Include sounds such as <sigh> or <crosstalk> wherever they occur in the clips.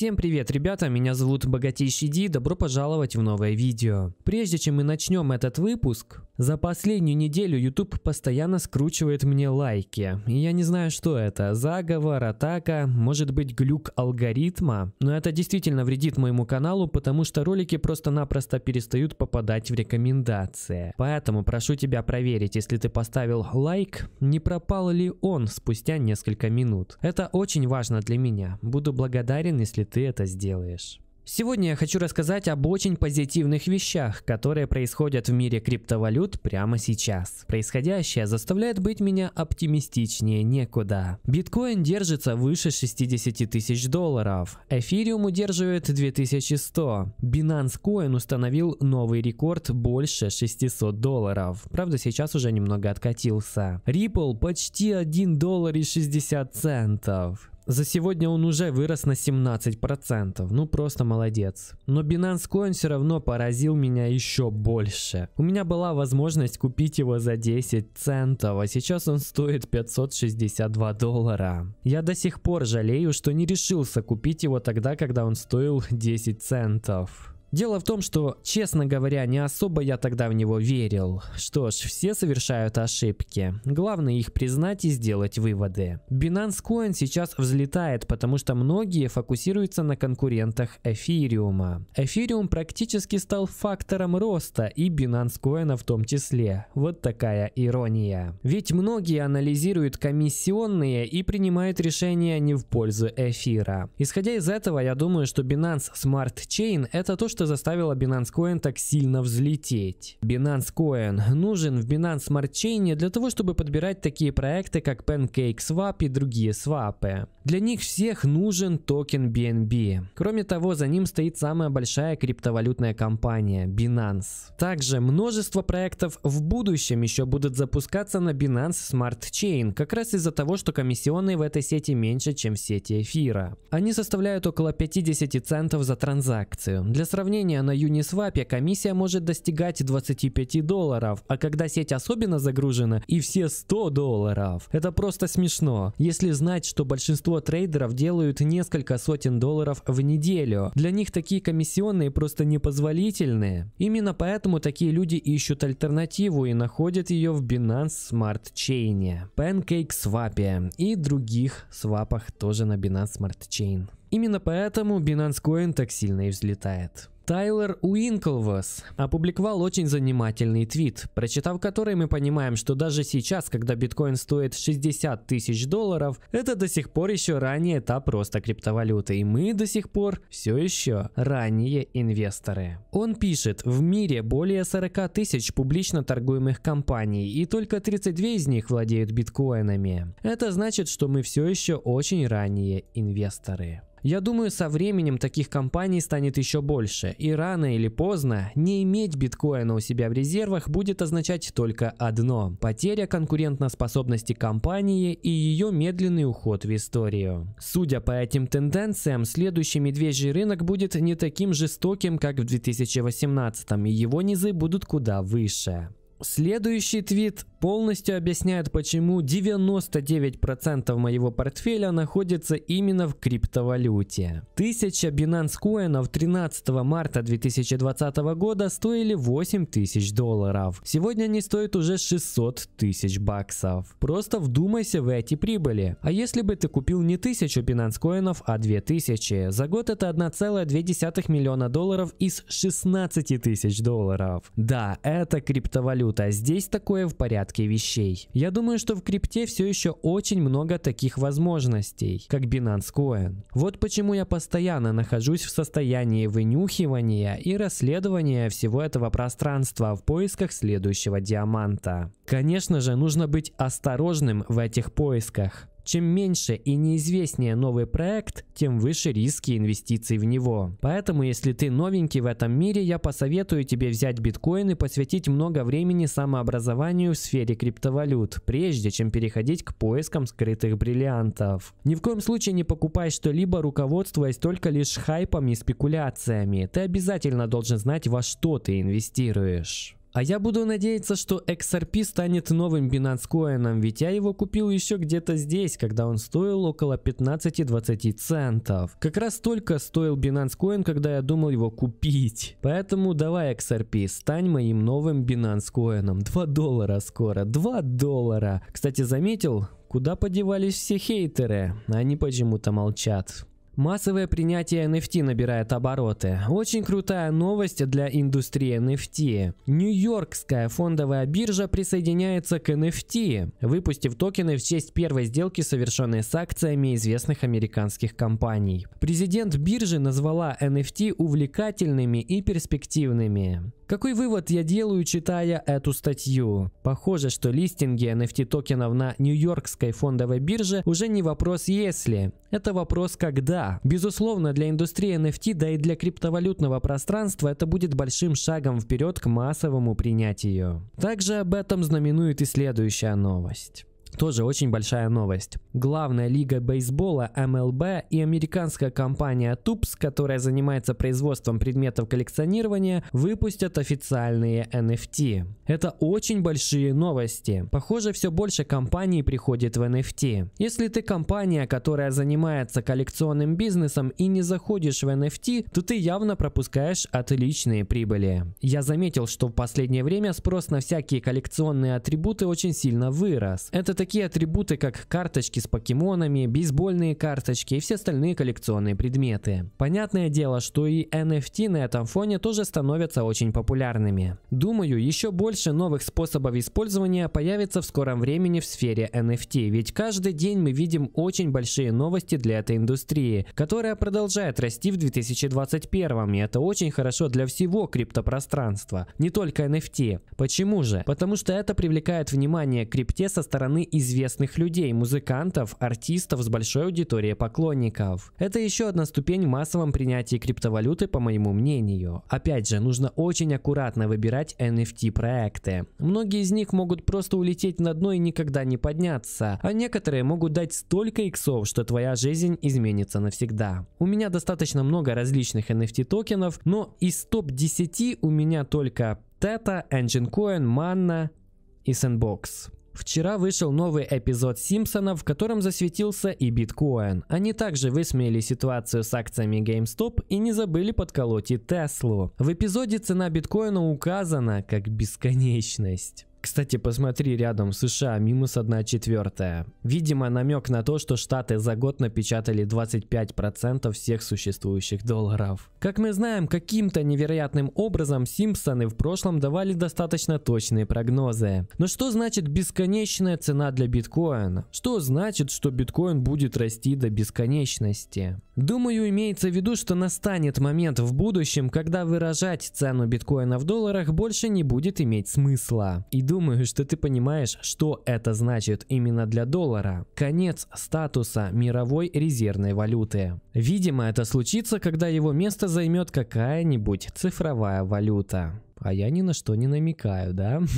Всем привет, ребята, меня зовут Богатейший Ди, добро пожаловать в новое видео. Прежде чем мы начнем этот выпуск, за последнюю неделю YouTube постоянно скручивает мне лайки. И я не знаю, что это, заговор, атака, может быть глюк алгоритма, но это действительно вредит моему каналу, потому что ролики просто-напросто перестают попадать в рекомендации. Поэтому прошу тебя проверить, если ты поставил лайк, не пропал ли он спустя несколько минут. Это очень важно для меня, буду благодарен, если ты это сделаешь. Сегодня я хочу рассказать об очень позитивных вещах, которые происходят в мире криптовалют прямо сейчас. Происходящее заставляет быть меня оптимистичнее некуда. Биткоин держится выше 60 тысяч долларов, эфириум удерживает 2100, Binance Coin установил новый рекорд больше 600 долларов, правда сейчас уже немного откатился. Ripple почти 1 доллар и 60 центов. За сегодня он уже вырос на 17%, ну просто молодец. Но Binance Coin все равно поразил меня еще больше. У меня была возможность купить его за 10 центов, а сейчас он стоит 562 доллара. Я до сих пор жалею, что не решился купить его тогда, когда он стоил 10 центов. Дело в том, что, честно говоря, не особо я тогда в него верил. Что ж, все совершают ошибки. Главное их признать и сделать выводы. Binance Coin сейчас взлетает, потому что многие фокусируются на конкурентах эфириума. Эфириум практически стал фактором роста и Binance Coin в том числе. Вот такая ирония. Ведь многие анализируют комиссионные и принимают решения не в пользу эфира. Исходя из этого, я думаю, что Binance Smart Chain это то, что что заставило Binance Coin так сильно взлететь. Binance Coin нужен в Binance Smart Chain для того, чтобы подбирать такие проекты, как PancakeSwap и другие свапы. Для них всех нужен токен BNB. Кроме того, за ним стоит самая большая криптовалютная компания – Binance. Также множество проектов в будущем еще будут запускаться на Binance Smart Chain, как раз из-за того, что комиссионные в этой сети меньше, чем в сети эфира. Они составляют около 50 центов за транзакцию. Для сравнения, сравнения, на Uniswap комиссия может достигать 25 долларов, а когда сеть особенно загружена, и все 100 долларов. Это просто смешно, если знать, что большинство трейдеров делают несколько сотен долларов в неделю. Для них такие комиссионные просто непозволительные. Именно поэтому такие люди ищут альтернативу и находят ее в Binance Smart Chain, PancakeSwap и других свапах тоже на Binance Smart Chain. Именно поэтому Binance Coin так сильно и взлетает. Тайлер Уинклвас опубликовал очень занимательный твит, прочитав который мы понимаем, что даже сейчас, когда биткоин стоит 60 тысяч долларов, это до сих пор еще ранний этап роста криптовалюты, и мы до сих пор все еще ранние инвесторы. Он пишет, в мире более 40 тысяч публично торгуемых компаний, и только 32 из них владеют биткоинами. Это значит, что мы все еще очень ранние инвесторы. Я думаю, со временем таких компаний станет еще больше, и рано или поздно не иметь биткоина у себя в резервах будет означать только одно – потеря конкурентоспособности компании и ее медленный уход в историю. Судя по этим тенденциям, следующий медвежий рынок будет не таким жестоким, как в 2018, и его низы будут куда выше. Следующий твит полностью объясняет, почему 99% моего портфеля находится именно в криптовалюте. 1000 Binance Coin 13 марта 2020 года стоили 8000 долларов. Сегодня они стоят уже 600 тысяч баксов. Просто вдумайся в эти прибыли. А если бы ты купил не 1000 Binance Coin, а 2000? За год это 1,2 миллиона долларов из 16 тысяч долларов. Да, это криптовалюта круто, а здесь такое в порядке вещей. Я думаю, что в крипте все еще очень много таких возможностей, как Binance Coin. Вот почему я постоянно нахожусь в состоянии вынюхивания и расследования всего этого пространства в поисках следующего диаманта. Конечно же, нужно быть осторожным в этих поисках. Чем меньше и неизвестнее новый проект, тем выше риски инвестиций в него. Поэтому, если ты новенький в этом мире, я посоветую тебе взять биткоин и посвятить много времени самообразованию в сфере криптовалют, прежде чем переходить к поискам скрытых бриллиантов. Ни в коем случае не покупай что-либо, руководствуясь только лишь хайпом и спекуляциями. Ты обязательно должен знать, во что ты инвестируешь. А я буду надеяться, что XRP станет новым Binance Coin, ведь я его купил еще где-то здесь, когда он стоил около 15-20 центов. Как раз только стоил Binance Coin, когда я думал его купить. Поэтому давай XRP, стань моим новым Binance Coin. 2 доллара скоро, 2 доллара. Кстати, заметил, куда подевались все хейтеры? Они почему-то молчат. Массовое принятие NFT набирает обороты. Очень крутая новость для индустрии NFT. Нью-Йоркская фондовая биржа присоединяется к NFT, выпустив токены в честь первой сделки, совершенной с акциями известных американских компаний. Президент биржи назвала NFT увлекательными и перспективными. Какой вывод я делаю, читая эту статью? Похоже, что листинги NFT токенов на Нью-Йоркской фондовой бирже уже не вопрос «если», это вопрос «когда», Безусловно, для индустрии NFT, да и для криптовалютного пространства это будет большим шагом вперед к массовому принятию. Также об этом знаменует и следующая новость. Тоже очень большая новость. Главная лига бейсбола MLB и американская компания Tups, которая занимается производством предметов коллекционирования, выпустят официальные NFT. Это очень большие новости. Похоже, все больше компаний приходит в NFT. Если ты компания, которая занимается коллекционным бизнесом и не заходишь в NFT, то ты явно пропускаешь отличные прибыли. Я заметил, что в последнее время спрос на всякие коллекционные атрибуты очень сильно вырос. Этот такие атрибуты, как карточки с покемонами, бейсбольные карточки и все остальные коллекционные предметы. Понятное дело, что и NFT на этом фоне тоже становятся очень популярными. Думаю, еще больше новых способов использования появится в скором времени в сфере NFT, ведь каждый день мы видим очень большие новости для этой индустрии, которая продолжает расти в 2021, и это очень хорошо для всего криптопространства, не только NFT. Почему же? Потому что это привлекает внимание к крипте со стороны известных людей, музыкантов, артистов с большой аудиторией поклонников. Это еще одна ступень в массовом принятии криптовалюты, по моему мнению. Опять же, нужно очень аккуратно выбирать NFT проекты. Многие из них могут просто улететь на дно и никогда не подняться, а некоторые могут дать столько иксов, что твоя жизнь изменится навсегда. У меня достаточно много различных NFT токенов, но из топ-10 у меня только Тета, Engine Coin, Manna и Sandbox. Вчера вышел новый эпизод Симпсонов, в котором засветился и биткоин. Они также высмеяли ситуацию с акциями GameStop и не забыли подколоть и Теслу. В эпизоде цена биткоина указана как бесконечность. Кстати, посмотри рядом, США минус 1 четвертая. Видимо, намек на то, что Штаты за год напечатали 25% всех существующих долларов. Как мы знаем, каким-то невероятным образом Симпсоны в прошлом давали достаточно точные прогнозы. Но что значит бесконечная цена для биткоина? Что значит, что биткоин будет расти до бесконечности? Думаю, имеется в виду, что настанет момент в будущем, когда выражать цену биткоина в долларах больше не будет иметь смысла. И думаю, что ты понимаешь, что это значит именно для доллара. Конец статуса мировой резервной валюты. Видимо, это случится, когда его место займет какая-нибудь цифровая валюта. А я ни на что не намекаю, да? <laughs>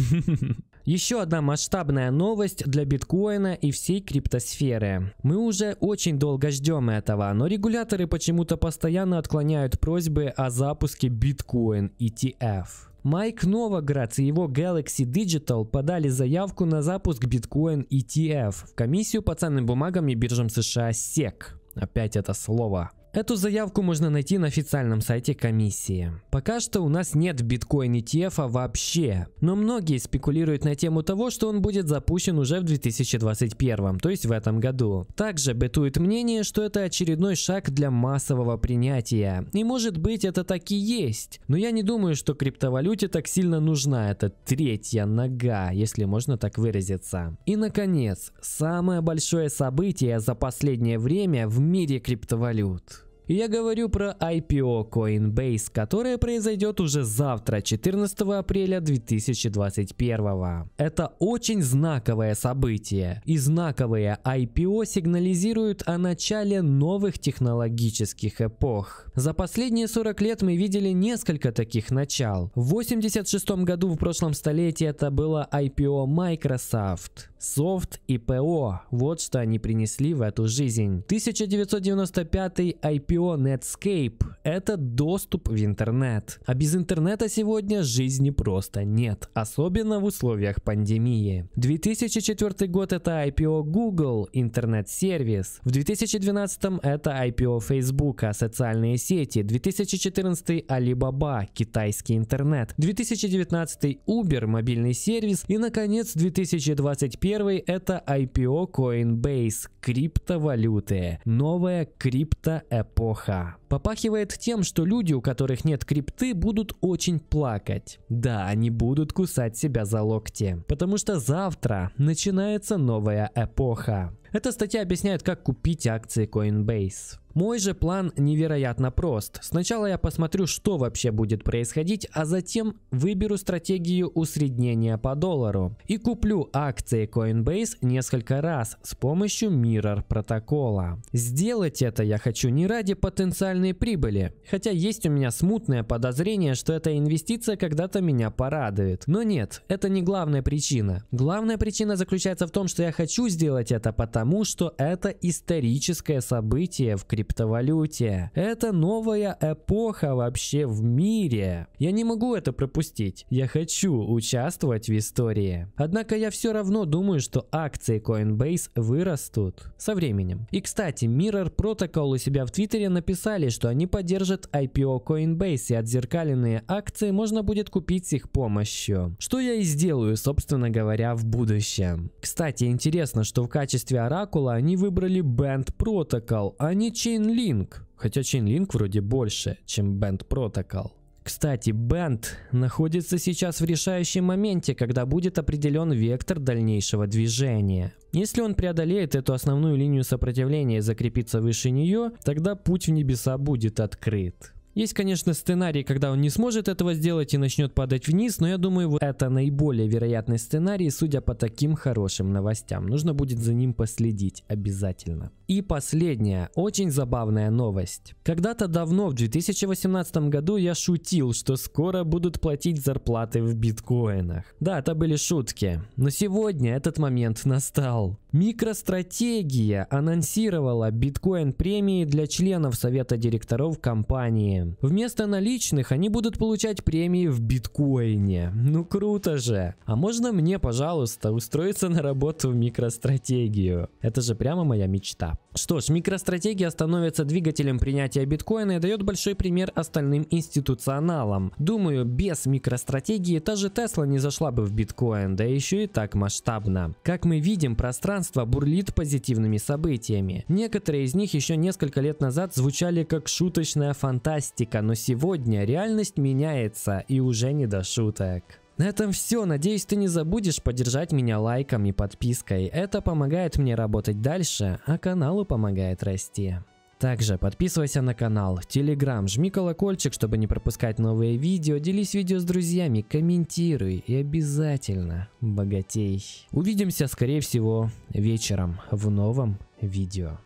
Еще одна масштабная новость для биткоина и всей криптосферы. Мы уже очень долго ждем этого, но регуляторы почему-то постоянно отклоняют просьбы о запуске биткоин ETF. Майк Новоградс и его Galaxy Digital подали заявку на запуск биткоин ETF в комиссию по ценным бумагам и биржам США SEC. Опять это слово. Эту заявку можно найти на официальном сайте комиссии. Пока что у нас нет биткоин ETF -а вообще, но многие спекулируют на тему того, что он будет запущен уже в 2021, то есть в этом году. Также бытует мнение, что это очередной шаг для массового принятия. И может быть это так и есть, но я не думаю, что криптовалюте так сильно нужна эта третья нога, если можно так выразиться. И наконец, самое большое событие за последнее время в мире криптовалют. Я говорю про IPO Coinbase, которое произойдет уже завтра, 14 апреля 2021. Это очень знаковое событие, и знаковые IPO сигнализируют о начале новых технологических эпох. За последние 40 лет мы видели несколько таких начал. В 86 году в прошлом столетии это было IPO Microsoft. Софт и ПО – вот что они принесли в эту жизнь. 1995 IPO IPO Netscape – это доступ в интернет. А без интернета сегодня жизни просто нет, особенно в условиях пандемии. 2004 год – это IPO Google, интернет-сервис. В 2012 это IPO Facebook, а социальные сети. 2014 Alibaba, китайский интернет. 2019 Uber, мобильный сервис. И, наконец, 2021 это IPO Coinbase, криптовалюты. Новая крипто-эпоха эпоха. Попахивает тем, что люди, у которых нет крипты, будут очень плакать. Да, они будут кусать себя за локти. Потому что завтра начинается новая эпоха. Эта статья объясняет, как купить акции Coinbase. Мой же план невероятно прост. Сначала я посмотрю, что вообще будет происходить, а затем выберу стратегию усреднения по доллару и куплю акции Coinbase несколько раз с помощью Mirror протокола. Сделать это я хочу не ради потенциальной прибыли, хотя есть у меня смутное подозрение, что эта инвестиция когда-то меня порадует. Но нет, это не главная причина. Главная причина заключается в том, что я хочу сделать это потому, потому что это историческое событие в криптовалюте. Это новая эпоха вообще в мире. Я не могу это пропустить. Я хочу участвовать в истории. Однако я все равно думаю, что акции Coinbase вырастут со временем. И, кстати, Mirror Protocol у себя в Твиттере написали, что они поддержат IPO Coinbase и отзеркаленные акции можно будет купить с их помощью. Что я и сделаю, собственно говоря, в будущем. Кстати, интересно, что в качестве Оракула они выбрали Band Protocol, а не Chainlink. Хотя Chainlink вроде больше, чем Band Protocol. Кстати, Band находится сейчас в решающем моменте, когда будет определен вектор дальнейшего движения. Если он преодолеет эту основную линию сопротивления и закрепится выше нее, тогда путь в небеса будет открыт. Есть, конечно, сценарий, когда он не сможет этого сделать и начнет падать вниз, но я думаю, вот это наиболее вероятный сценарий, судя по таким хорошим новостям. Нужно будет за ним последить обязательно. И последняя, очень забавная новость. Когда-то давно, в 2018 году, я шутил, что скоро будут платить зарплаты в биткоинах. Да, это были шутки. Но сегодня этот момент настал. Микростратегия анонсировала биткоин-премии для членов совета директоров компании. Вместо наличных они будут получать премии в биткоине. Ну круто же. А можно мне, пожалуйста, устроиться на работу в микростратегию? Это же прямо моя мечта. Что ж, микростратегия становится двигателем принятия биткоина и дает большой пример остальным институционалам. Думаю, без микростратегии та же Тесла не зашла бы в биткоин, да еще и так масштабно. Как мы видим, пространство пространство бурлит позитивными событиями. Некоторые из них еще несколько лет назад звучали как шуточная фантастика, но сегодня реальность меняется и уже не до шуток. На этом все. Надеюсь, ты не забудешь поддержать меня лайком и подпиской. Это помогает мне работать дальше, а каналу помогает расти. Также подписывайся на канал, телеграм, жми колокольчик, чтобы не пропускать новые видео, делись видео с друзьями, комментируй и обязательно богатей. Увидимся, скорее всего, вечером в новом видео.